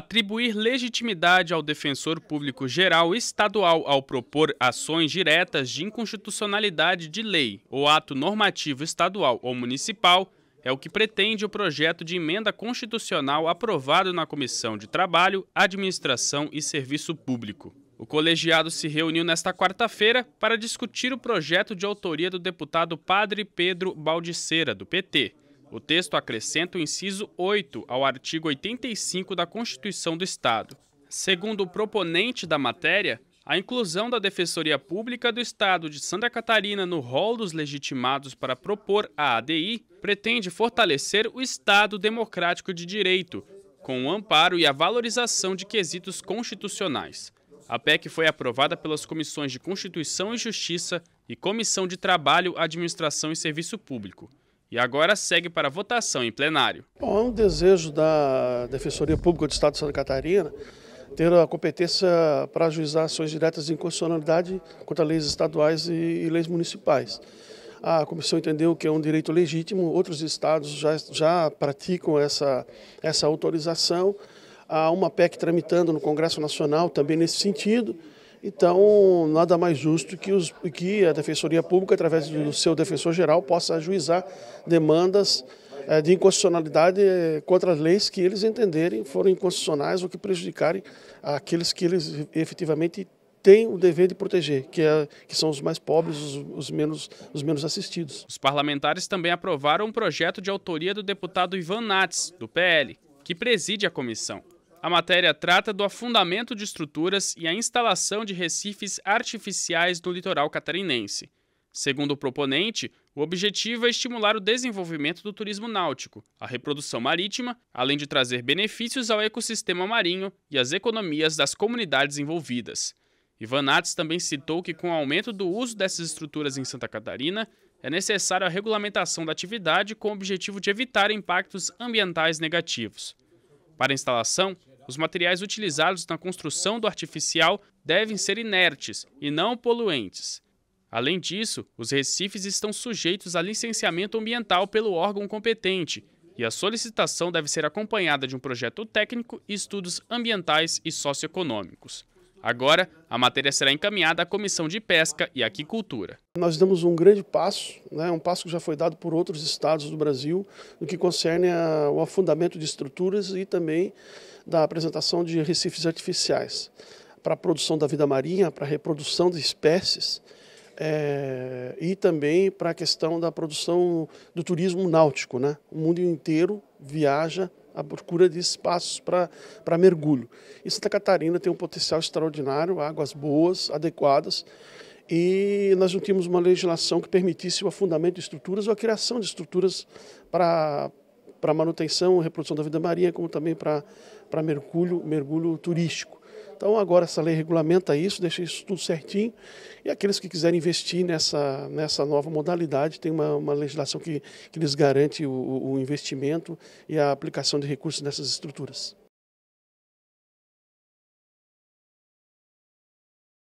Atribuir legitimidade ao defensor público geral estadual ao propor ações diretas de inconstitucionalidade de lei ou ato normativo estadual ou municipal é o que pretende o projeto de emenda constitucional aprovado na Comissão de Trabalho, Administração e Serviço Público. O colegiado se reuniu nesta quarta-feira para discutir o projeto de autoria do deputado Padre Pedro Baldiceira, do PT. O texto acrescenta o inciso 8 ao artigo 85 da Constituição do Estado. Segundo o proponente da matéria, a inclusão da Defensoria Pública do Estado de Santa Catarina no rol dos legitimados para propor a ADI pretende fortalecer o Estado democrático de direito, com o amparo e a valorização de quesitos constitucionais. A PEC foi aprovada pelas comissões de Constituição e Justiça e Comissão de Trabalho, Administração e Serviço Público e agora segue para votação em plenário. Bom, é um desejo da Defensoria Pública do Estado de Santa Catarina ter a competência para ajuizar ações diretas de inconstitucionalidade contra leis estaduais e, e leis municipais. A comissão entendeu que é um direito legítimo, outros estados já, já praticam essa, essa autorização. Há uma PEC tramitando no Congresso Nacional também nesse sentido. Então, nada mais justo que, os, que a Defensoria Pública, através do seu defensor-geral, possa ajuizar demandas eh, de inconstitucionalidade eh, contra as leis que eles entenderem foram inconstitucionais ou que prejudicarem aqueles que eles efetivamente têm o dever de proteger, que, é, que são os mais pobres, os, os, menos, os menos assistidos. Os parlamentares também aprovaram um projeto de autoria do deputado Ivan Nats, do PL, que preside a comissão. A matéria trata do afundamento de estruturas e a instalação de recifes artificiais no litoral catarinense. Segundo o proponente, o objetivo é estimular o desenvolvimento do turismo náutico, a reprodução marítima, além de trazer benefícios ao ecossistema marinho e às economias das comunidades envolvidas. Ivanatz também citou que, com o aumento do uso dessas estruturas em Santa Catarina, é necessária a regulamentação da atividade com o objetivo de evitar impactos ambientais negativos. Para a instalação, os materiais utilizados na construção do artificial devem ser inertes e não poluentes. Além disso, os recifes estão sujeitos a licenciamento ambiental pelo órgão competente e a solicitação deve ser acompanhada de um projeto técnico e estudos ambientais e socioeconômicos. Agora, a matéria será encaminhada à Comissão de Pesca e Aquicultura. Nós damos um grande passo, né, um passo que já foi dado por outros estados do Brasil, no que concerne a, o afundamento de estruturas e também da apresentação de recifes artificiais para a produção da vida marinha, para a reprodução de espécies é, e também para a questão da produção do turismo náutico. Né? O mundo inteiro viaja a procura de espaços para mergulho. E Santa Catarina tem um potencial extraordinário, águas boas, adequadas, e nós não tínhamos uma legislação que permitisse o afundamento de estruturas ou a criação de estruturas para para manutenção e reprodução da vida marinha, como também para mergulho, mergulho turístico. Então, agora essa lei regulamenta isso, deixa isso tudo certinho. E aqueles que quiserem investir nessa, nessa nova modalidade, tem uma, uma legislação que, que lhes garante o, o investimento e a aplicação de recursos nessas estruturas.